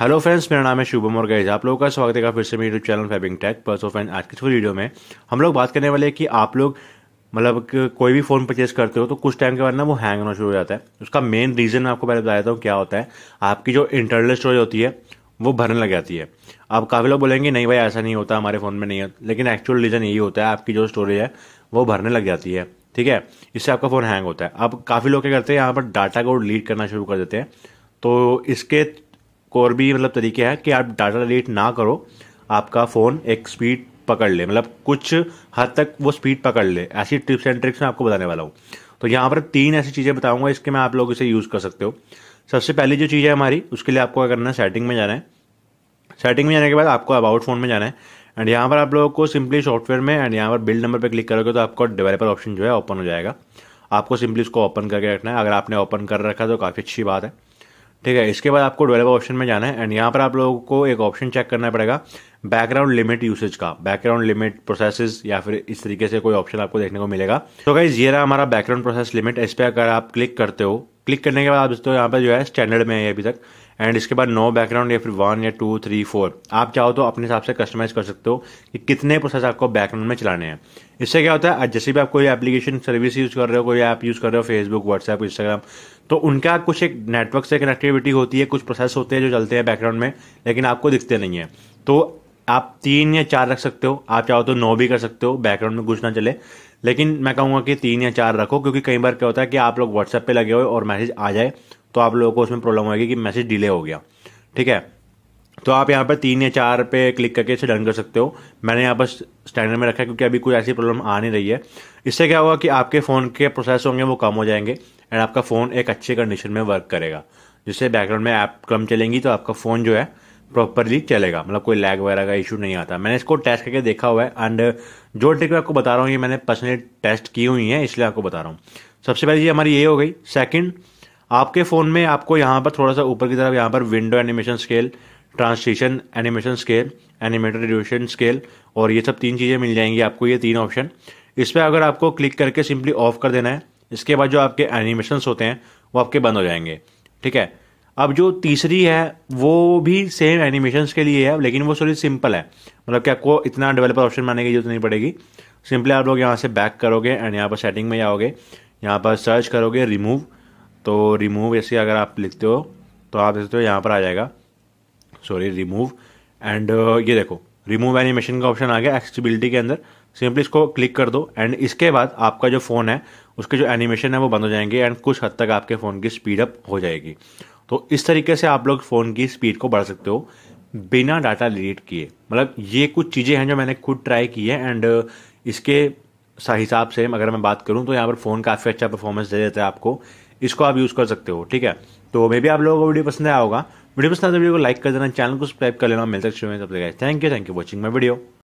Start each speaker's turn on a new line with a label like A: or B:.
A: hello friends मेरा नाम है शुभम और गैज आप लोगों का स्वागत है फिर से मेरे यूट्यूब चैनल फैबिंग टेक पर सो फ्रेंड आज की इस वीडियो में हम लोग बात करने वाले हैं कि आप लोग मतलब कोई भी फ़ोन परचेज करते हो तो कुछ टाइम के बाद ना वो हैंग होना शुरू हो जाता है उसका मेन रीज़न मैं आपको पहले बता देता हूँ क्या होता है आपकी जो इंटरनल स्टोरेज होती है वो भरने लग जाती है अब काफ़ी लोग बोलेंगे नहीं भाई ऐसा नहीं होता हमारे फ़ोन में नहीं होता लेकिन एक्चुअल रीज़न यही होता है आपकी जो स्टोरेज है वो भरने लग जाती है ठीक है इससे आपका फ़ोन हैंग होता है अब काफ़ी लोग क्या करते हैं यहाँ पर डाटा को डिलीट करना शुरू कर देते हैं तो इसके और भी मतलब तरीके हैं कि आप डाटा डिलीट ना करो आपका फ़ोन एक स्पीड पकड़ ले मतलब कुछ हद तक वो स्पीड पकड़ ले ऐसी टिप्स एंड ट्रिक्स मैं आपको बताने वाला हूँ तो यहाँ पर तीन ऐसी चीज़ें बताऊँगा इसके मैं आप लोग इसे यूज़ कर सकते हो सबसे पहली जो चीज़ है हमारी उसके लिए आपको क्या करना है सेटिंग में जाना है सेटिंग में जाने के बाद आपको अबाउट फ़ोन में जाना है एंड यहाँ पर आप लोगों को सिंपली सॉफ्टवेयर में एंड यहाँ पर बिल्ड नंबर पर क्लिक करोगे तो आपका डेवलपर ऑप्शन जो है ओपन हो जाएगा आपको सिंपली इसको ओपन करके रखना है अगर आपने ओपन कर रखा है तो काफ़ी अच्छी बात है ठीक है इसके बाद आपको डेवलपर ऑप्शन में जाना है एंड यहाँ पर आप लोगों को एक ऑप्शन चेक करना पड़ेगा बैकग्राउंड लिमिट यूसेज का बैकग्राउंड लिमिट प्रोसेस या फिर इस तरीके से कोई ऑप्शन आपको देखने को मिलेगा तो गाइज ये रहा हमारा बैकग्राउंड प्रोसेस लिमिट इस पर अगर आप क्लिक करते हो क्लिक करने के बाद आप दोस्तों यहाँ पर जो है स्टैंडर्ड में है अभी तक एंड इसके बाद नो बैकग्राउंड या फिर वन या टू थ्री फोर आप चाहो तो अपने हिसाब से कस्टमाइज़ कर सकते हो कि कितने प्रोसेस आपको बैकग्राउंड में चलाने हैं इससे क्या होता है जैसे भी आप कोई एप्लीकेशन सर्विस यूज़ कर रहे हो कोई ऐप यूज़ कर रहे हो फेसबुक व्हाट्सएप इंस्टाग्राम तो उनका कुछ एक नेटवर्क से कनेक्टिविटी होती है कुछ प्रोसेस होते हैं जो चलते हैं बैकग्राउंड में लेकिन आपको दिखते नहीं है तो आप तीन या चार रख सकते हो आप चाहो तो नौ भी कर सकते हो बैकग्राउंड में कुछ ना चले लेकिन मैं कहूँगा कि तीन या चार रखो क्योंकि कई बार क्या होता है कि आप लोग व्हाट्सएप पे लगे हो और मैसेज आ जाए तो आप लोगों को उसमें प्रॉब्लम होगी कि मैसेज डिले हो गया ठीक है तो आप यहाँ पर तीन या चार पे क्लिक करके इसे डन कर सकते हो मैंने यहाँ पर स्टैंडर्ड में रखा है क्योंकि अभी कोई ऐसी प्रॉब्लम आ नहीं रही है इससे क्या होगा कि आपके फ़ोन के प्रोसेस होंगे वो कम हो जाएंगे एंड आपका फ़ोन एक अच्छे कंडीशन में वर्क करेगा जिससे बैकग्राउंड में ऐप कम चलेंगी तो आपका फ़ोन जो है प्रॉपरली चलेगा मतलब कोई लैग वगैरह का इशू नहीं आता मैंने इसको टेस्ट करके देखा हुआ है एंड जो ट्रिक मैं आपको बता रहा हूँ ये मैंने पर्सनली टेस्ट की हुई है इसलिए आपको बता रहा हूँ सबसे पहले ये हमारी ये हो गई सेकंड आपके फ़ोन में आपको यहाँ पर थोड़ा सा ऊपर की तरफ यहाँ पर window animation scale transition animation scale animator duration scale और ये सब तीन चीज़ें मिल जाएंगी आपको ये तीन ऑप्शन इस पर अगर आपको क्लिक करके सिंपली ऑफ कर देना है इसके बाद जो आपके एनिमेशंस होते हैं वो आपके बंद हो जाएंगे ठीक है अब जो तीसरी है वो भी सेम एनिमेशन के लिए है लेकिन वो थोड़ी सिंपल है मतलब कि आपको इतना डेवलपर ऑप्शन मानने की जरूरत नहीं पड़ेगी सिंपली आप लोग यहाँ से बैक करोगे एंड यहाँ पर सेटिंग में जाओगे यहाँ पर सर्च करोगे रिमूव तो रिमूव ऐसे अगर आप लिखते हो तो आप देखते हो यहाँ पर आ जाएगा सॉरी रिमूव एंड ये देखो रिमूव एनिमेशन का ऑप्शन आ गया एक्सेसिबिलिटी के अंदर सिंपली इसको क्लिक कर दो एंड इसके बाद आपका जो फ़ोन है उसके जो एनिमेशन है वो बंद हो जाएंगे एंड कुछ हद तक आपके फ़ोन की स्पीड अप हो जाएगी तो इस तरीके से आप लोग फ़ोन की स्पीड को बढ़ा सकते हो बिना डाटा डिलीट किए मतलब ये कुछ चीज़ें हैं जो मैंने खुद ट्राई की है एंड uh, इसके हिसाब से अगर मैं बात करूँ तो यहाँ पर फ़ोन काफ़ी अच्छा परफॉर्मेंस दे देता है आपको इसको आप यूज़ कर सकते हो ठीक है तो मे भी आप लोगों को वीडियो पसंद आया होगा वीडियो पसंद आया तो वीडियो को लाइक कर देना चैनल को सब्सक्राइब कर लेना मिल सकते हैं thank you thank you watching my video